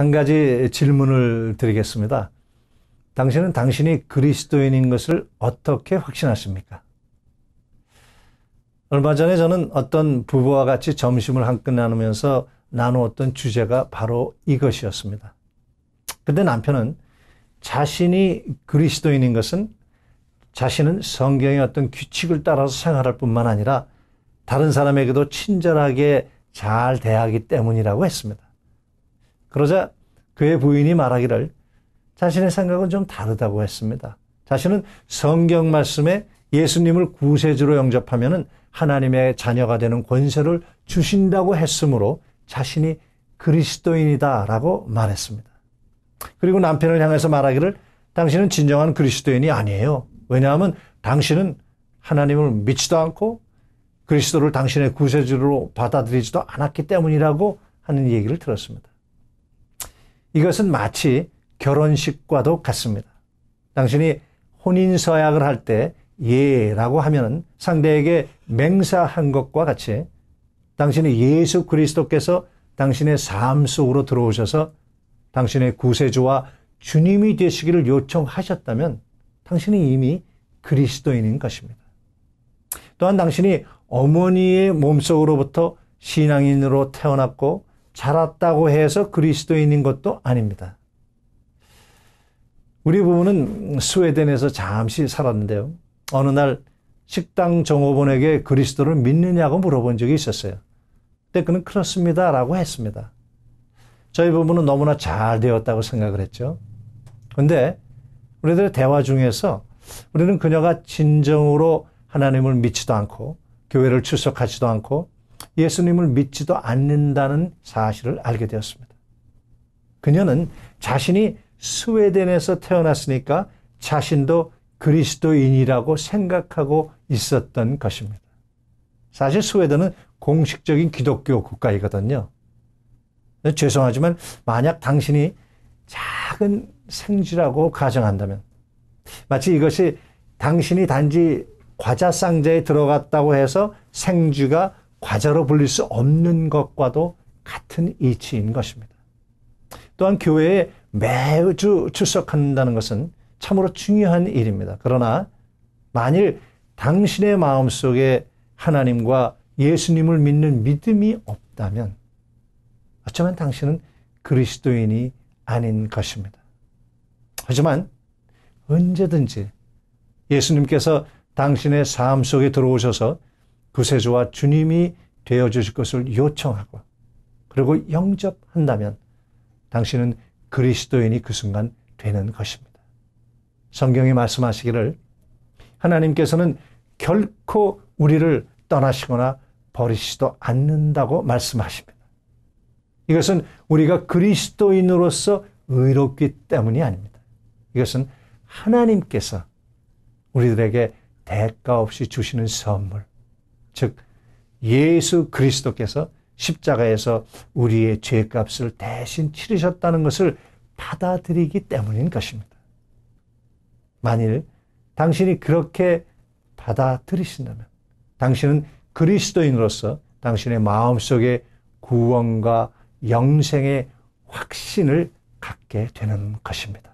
한 가지 질문을 드리겠습니다. 당신은 당신이 그리스도인인 것을 어떻게 확신하십니까? 얼마 전에 저는 어떤 부부와 같이 점심을 한 끈 나누면서 나누었던 주제가 바로 이것이었습니다. 근데 남편은 자신이 그리스도인인 것은 자신은 성경의 어떤 규칙을 따라서 생활할 뿐만 아니라 다른 사람에게도 친절하게 잘 대하기 때문이라고 했습니다. 그러자 그의 부인이 말하기를 자신의 생각은 좀 다르다고 했습니다. 자신은 성경 말씀에 예수님을 구세주로 영접하면 하나님의 자녀가 되는 권세를 주신다고 했으므로 자신이 그리스도인이다라고 말했습니다. 그리고 남편을 향해서 말하기를 당신은 진정한 그리스도인이 아니에요. 왜냐하면 당신은 하나님을 믿지도 않고 그리스도를 당신의 구세주로 받아들이지도 않았기 때문이라고 하는 얘기를 들었습니다. 이것은 마치 결혼식과도 같습니다. 당신이 혼인서약을 할 때 예라고 하면 상대에게 맹사한 것과 같이 당신이 예수 그리스도께서 당신의 삶 속으로 들어오셔서 당신의 구세주와 주님이 되시기를 요청하셨다면 당신이 이미 그리스도인인 것입니다. 또한 당신이 어머니의 몸속으로부터 신앙인으로 태어났고 자랐다고 해서 그리스도인인 것도 아닙니다. 우리 부부는 스웨덴에서 잠시 살았는데요. 어느 날 식당 정호원에게 그리스도를 믿느냐고 물어본 적이 있었어요. 그때 그는 그렇습니다. 라고 했습니다. 저희 부부는 너무나 잘 되었다고 생각을 했죠. 근데 우리들의 대화 중에서 우리는 그녀가 진정으로 하나님을 믿지도 않고 교회를 출석하지도 않고 예수님을 믿지도 않는다는 사실을 알게 되었습니다. 그녀는 자신이 스웨덴에서 태어났으니까 자신도 그리스도인이라고 생각하고 있었던 것입니다. 사실 스웨덴은 공식적인 기독교 국가이거든요. 죄송하지만 만약 당신이 작은 생쥐라고 가정한다면 마치 이것이 당신이 단지 과자 상자에 들어갔다고 해서 생쥐가 과자로 불릴 수 없는 것과도 같은 이치인 것입니다. 또한 교회에 매주 출석한다는 것은 참으로 중요한 일입니다. 그러나 만일 당신의 마음 속에 하나님과 예수님을 믿는 믿음이 없다면 어쩌면 당신은 그리스도인이 아닌 것입니다. 하지만 언제든지 예수님께서 당신의 삶 속에 들어오셔서 구세주와 주님이 되어 주실 것을 요청하고 그리고 영접한다면 당신은 그리스도인이 그 순간 되는 것입니다. 성경이 말씀하시기를 하나님께서는 결코 우리를 떠나시거나 버리시도 않는다고 말씀하십니다. 이것은 우리가 그리스도인으로서 의롭기 때문이 아닙니다. 이것은 하나님께서 우리들에게 대가 없이 주시는 선물, 즉 예수 그리스도께서 십자가에서 우리의 죄값을 대신 치르셨다는 것을 받아들이기 때문인 것입니다. 만일 당신이 그렇게 받아들이신다면 당신은 그리스도인으로서 당신의 마음속에 구원과 영생의 확신을 갖게 되는 것입니다.